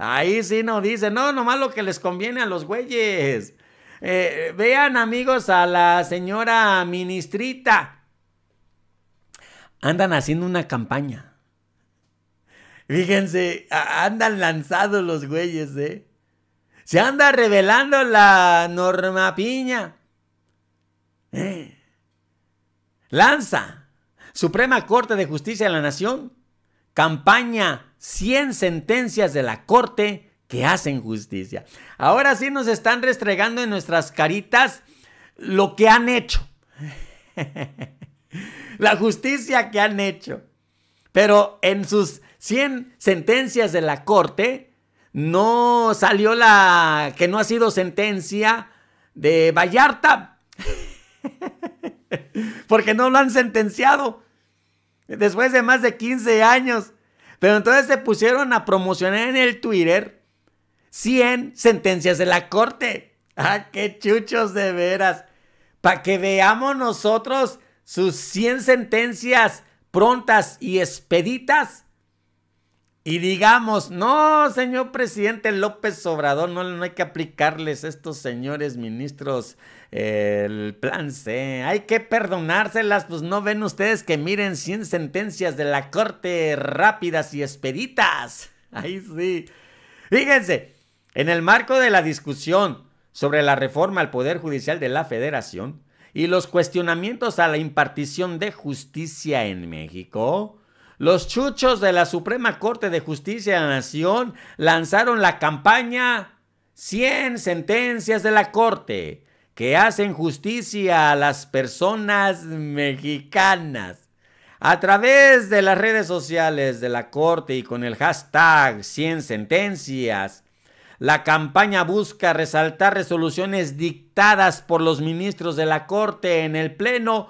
Ahí sí no dice, no, nomás lo que les conviene a los güeyes. Eh, vean amigos a la señora ministrita. Andan haciendo una campaña. Fíjense, andan lanzados los güeyes, ¿eh? Se anda revelando la norma piña. Eh. Lanza. Suprema Corte de Justicia de la Nación. Campaña 100 sentencias de la Corte que hacen justicia. Ahora sí nos están restregando en nuestras caritas lo que han hecho. la justicia que han hecho. Pero en sus 100 sentencias de la Corte no salió la que no ha sido sentencia de Vallarta. Porque no lo han sentenciado. Después de más de 15 años. Pero entonces se pusieron a promocionar en el Twitter 100 sentencias de la corte. ¡Ah, qué chuchos de veras! Para que veamos nosotros sus 100 sentencias prontas y expeditas. Y digamos, no, señor presidente López Obrador, no, no hay que aplicarles estos señores ministros el plan C. Hay que perdonárselas, pues no ven ustedes que miren 100 sentencias de la corte rápidas y expeditas, Ahí sí. Fíjense, en el marco de la discusión sobre la reforma al Poder Judicial de la Federación y los cuestionamientos a la impartición de justicia en México, los chuchos de la Suprema Corte de Justicia de la Nación lanzaron la campaña 100 sentencias de la Corte que hacen justicia a las personas mexicanas a través de las redes sociales de la Corte y con el hashtag 100 sentencias. La campaña busca resaltar resoluciones dictadas por los ministros de la Corte en el Pleno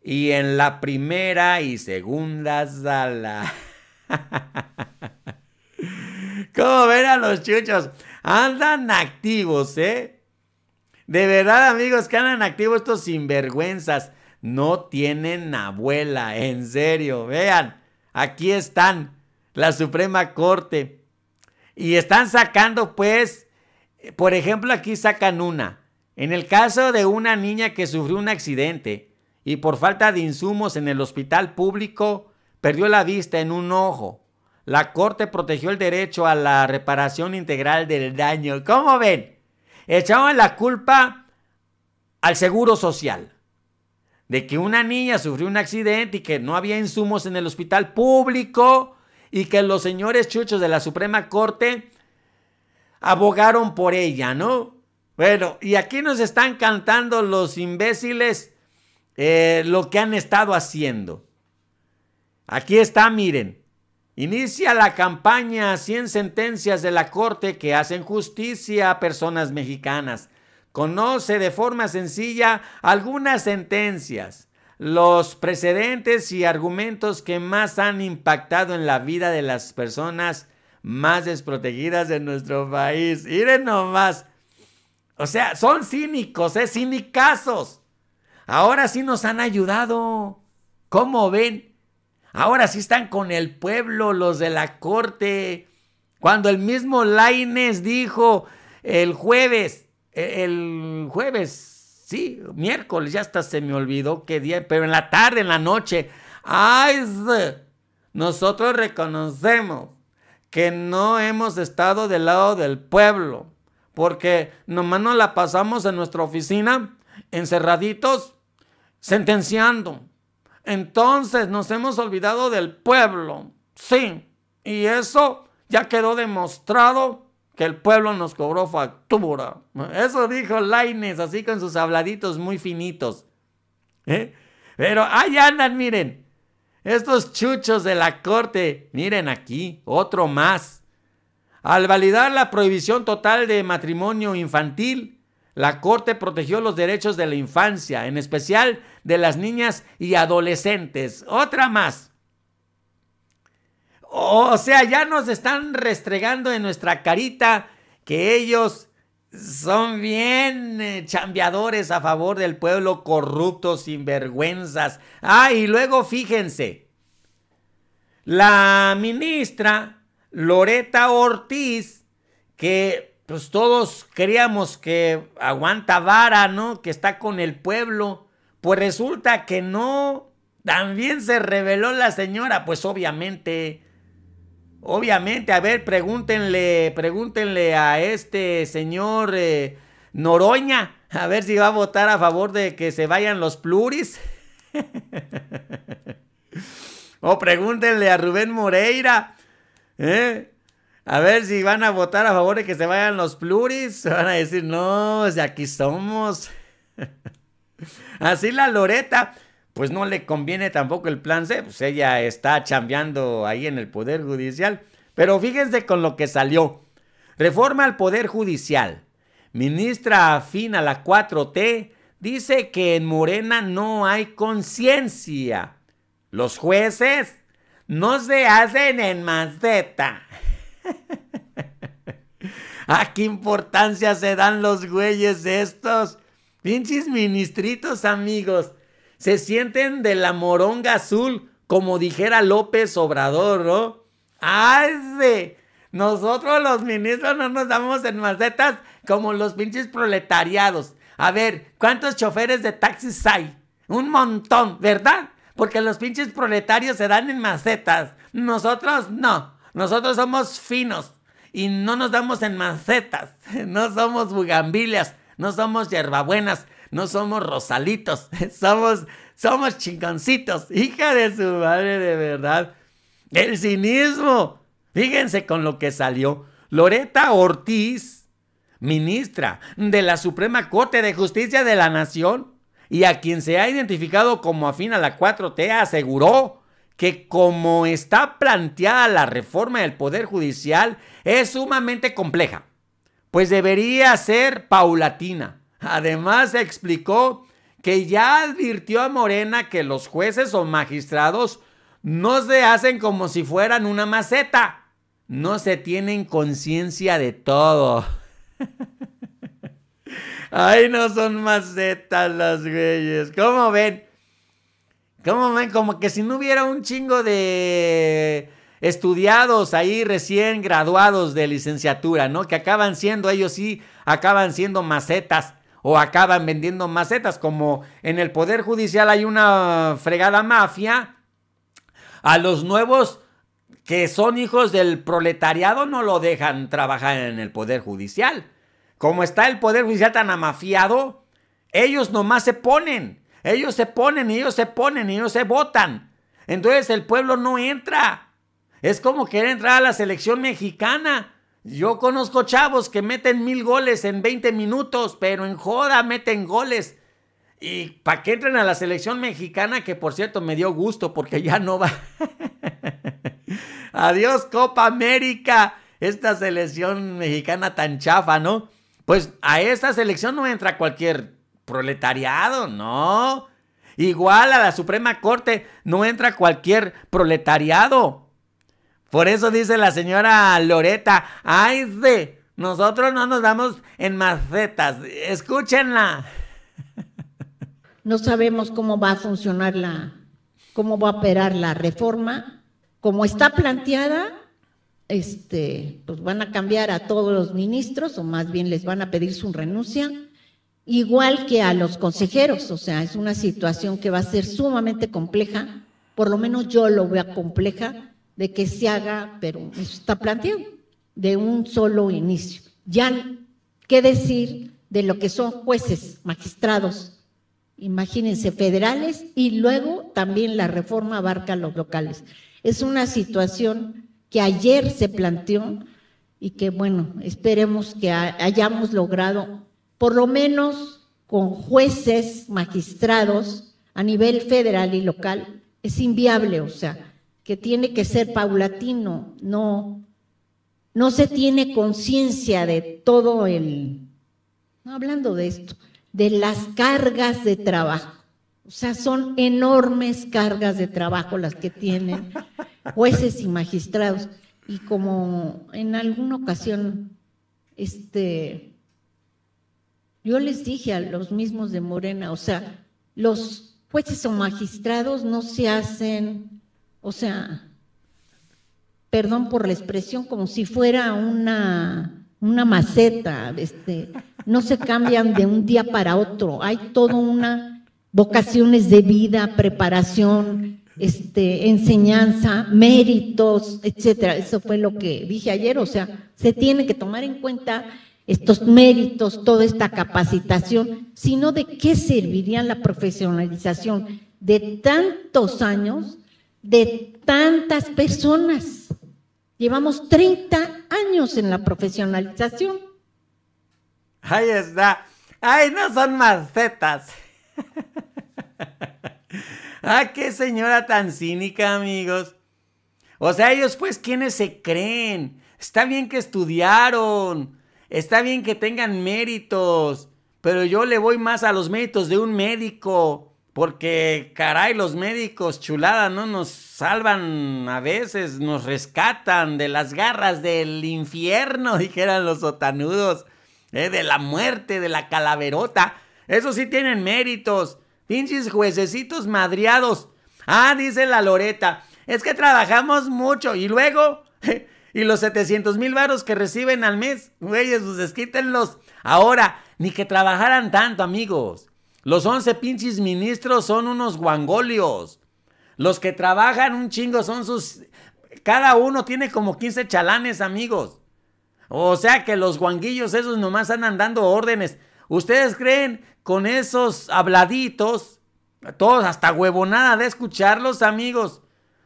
y en la primera y segunda sala. ¿Cómo ven a los chuchos? Andan activos, ¿eh? De verdad, amigos, que andan activos estos sinvergüenzas. No tienen abuela, en serio. Vean, aquí están, la Suprema Corte. Y están sacando, pues, por ejemplo, aquí sacan una. En el caso de una niña que sufrió un accidente y por falta de insumos en el hospital público perdió la vista en un ojo, la Corte protegió el derecho a la reparación integral del daño. ¿Cómo ven? echaban la culpa al seguro social de que una niña sufrió un accidente y que no había insumos en el hospital público y que los señores chuchos de la Suprema Corte abogaron por ella, ¿no? Bueno, y aquí nos están cantando los imbéciles eh, lo que han estado haciendo. Aquí está, miren. Inicia la campaña 100 sentencias de la Corte que hacen justicia a personas mexicanas. Conoce de forma sencilla algunas sentencias, los precedentes y argumentos que más han impactado en la vida de las personas más desprotegidas de nuestro país. Miren nomás. O sea, son cínicos, es ¿eh? Ahora sí nos han ayudado. ¿Cómo ven? Ahora sí están con el pueblo, los de la corte. Cuando el mismo Laines dijo el jueves, e-, el jueves, sí, miércoles, ya hasta se me olvidó qué día, pero en la tarde, en la noche, Nosotros reconocemos que no hemos estado del lado del pueblo, porque nomás nos la pasamos en nuestra oficina, encerraditos, sentenciando entonces nos hemos olvidado del pueblo. Sí, y eso ya quedó demostrado que el pueblo nos cobró factura. Eso dijo Laines, así con sus habladitos muy finitos. ¿Eh? Pero ahí andan, miren. Estos chuchos de la corte, miren aquí, otro más. Al validar la prohibición total de matrimonio infantil, la Corte protegió los derechos de la infancia, en especial de las niñas y adolescentes. Otra más. O sea, ya nos están restregando en nuestra carita que ellos son bien eh, chambeadores a favor del pueblo corrupto, sinvergüenzas. Ah, y luego fíjense, la ministra Loreta Ortiz, que pues todos creíamos que aguanta vara, ¿no? Que está con el pueblo. Pues resulta que no. También se reveló la señora. Pues obviamente. Obviamente. A ver, pregúntenle. Pregúntenle a este señor eh, Noroña. A ver si va a votar a favor de que se vayan los pluris. o pregúntenle a Rubén Moreira. ¿Eh? A ver si van a votar a favor de que se vayan los pluris. van a decir, no, aquí somos. Así la Loreta, pues no le conviene tampoco el plan C, pues ella está chambeando ahí en el Poder Judicial. Pero fíjense con lo que salió. Reforma al Poder Judicial. Ministra afina la 4T dice que en Morena no hay conciencia. Los jueces no se hacen en maceta. ¿A ah, qué importancia se dan los güeyes estos? Pinches ministritos, amigos. Se sienten de la moronga azul, como dijera López Obrador, ¿no? ¡Ay, sí! Nosotros los ministros no nos damos en macetas como los pinches proletariados. A ver, ¿cuántos choferes de taxis hay? Un montón, ¿verdad? Porque los pinches proletarios se dan en macetas. Nosotros no. Nosotros somos finos y no nos damos en mancetas. no somos bugambilias, no somos hierbabuenas, no somos rosalitos, somos, somos chingoncitos, hija de su madre de verdad. El cinismo, fíjense con lo que salió. Loreta Ortiz, ministra de la Suprema Corte de Justicia de la Nación, y a quien se ha identificado como afín a la 4T, aseguró que como está planteada la reforma del Poder Judicial es sumamente compleja, pues debería ser paulatina. Además explicó que ya advirtió a Morena que los jueces o magistrados no se hacen como si fueran una maceta, no se tienen conciencia de todo. Ay, no son macetas las güeyes. ¿Cómo ven? Como, que si no hubiera un chingo de estudiados ahí recién graduados de licenciatura, ¿no? Que acaban siendo, ellos sí, acaban siendo macetas o acaban vendiendo macetas, como en el Poder Judicial hay una fregada mafia, a los nuevos que son hijos del proletariado no lo dejan trabajar en el Poder Judicial. Como está el Poder Judicial tan amafiado, ellos nomás se ponen. Ellos se ponen, y ellos se ponen, y ellos se votan. Entonces el pueblo no entra. Es como querer entrar a la selección mexicana. Yo conozco chavos que meten mil goles en 20 minutos, pero en joda meten goles. Y para que entren a la selección mexicana, que por cierto me dio gusto porque ya no va. Adiós Copa América, esta selección mexicana tan chafa, ¿no? Pues a esta selección no entra cualquier proletariado, no. Igual a la Suprema Corte no entra cualquier proletariado. Por eso dice la señora Loreta, ay de, nosotros no nos damos en macetas, escúchenla. No sabemos cómo va a funcionar la, cómo va a operar la reforma. Como está planteada, este, pues van a cambiar a todos los ministros, o más bien les van a pedir su renuncia igual que a los consejeros, o sea, es una situación que va a ser sumamente compleja, por lo menos yo lo veo compleja, de que se haga, pero eso está planteado, de un solo inicio. Ya, ¿qué decir de lo que son jueces, magistrados, imagínense, federales, y luego también la reforma abarca a los locales? Es una situación que ayer se planteó y que, bueno, esperemos que hayamos logrado por lo menos con jueces, magistrados a nivel federal y local, es inviable, o sea, que tiene que ser paulatino, no, no se tiene conciencia de todo el, no hablando de esto, de las cargas de trabajo. O sea, son enormes cargas de trabajo las que tienen jueces y magistrados. Y como en alguna ocasión, este, yo les dije a los mismos de Morena, o sea, los jueces o magistrados no se hacen, o sea, perdón por la expresión, como si fuera una, una maceta, este, no se cambian de un día para otro, hay toda una vocaciones de vida, preparación, este, enseñanza, méritos, etcétera. Eso fue lo que dije ayer, o sea, se tiene que tomar en cuenta estos méritos, toda esta capacitación, sino de qué serviría la profesionalización de tantos años, de tantas personas. Llevamos 30 años en la profesionalización. Ahí está. Ay, no son macetas. ah, qué señora tan cínica, amigos. O sea, ellos pues, ¿quiénes se creen? Está bien que estudiaron, Está bien que tengan méritos, pero yo le voy más a los méritos de un médico. Porque, caray, los médicos, chulada, ¿no? Nos salvan a veces, nos rescatan de las garras del infierno, dijeran los sotanudos, eh, de la muerte, de la calaverota. Eso sí tienen méritos. Pinches juececitos madriados. Ah, dice la Loreta, es que trabajamos mucho y luego Y los 700 mil varos que reciben al mes, güeyes, pues quítenlos. Ahora, ni que trabajaran tanto, amigos. Los 11 pinches ministros son unos guangolios. Los que trabajan un chingo son sus... Cada uno tiene como 15 chalanes, amigos. O sea que los guanguillos esos nomás andan dando órdenes. ¿Ustedes creen con esos habladitos, todos hasta huevonada de escucharlos, amigos?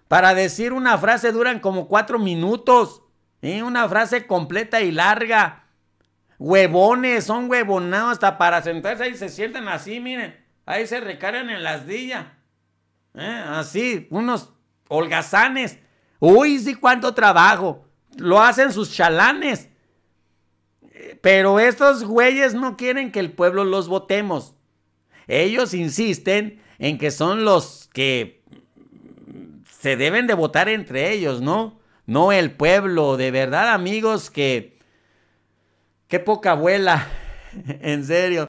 Para decir una frase duran como cuatro minutos. ¿eh? Una frase completa y larga. Huevones, son huevonados hasta para sentarse ahí se sientan así, miren. Ahí se recargan en las dillas. ¿Eh? Así, unos holgazanes. Uy, sí, cuánto trabajo. Lo hacen sus chalanes. Pero estos güeyes no quieren que el pueblo los votemos. Ellos insisten en que son los que se deben de votar entre ellos, ¿no? No el pueblo. De verdad, amigos, que... Qué poca abuela. en serio.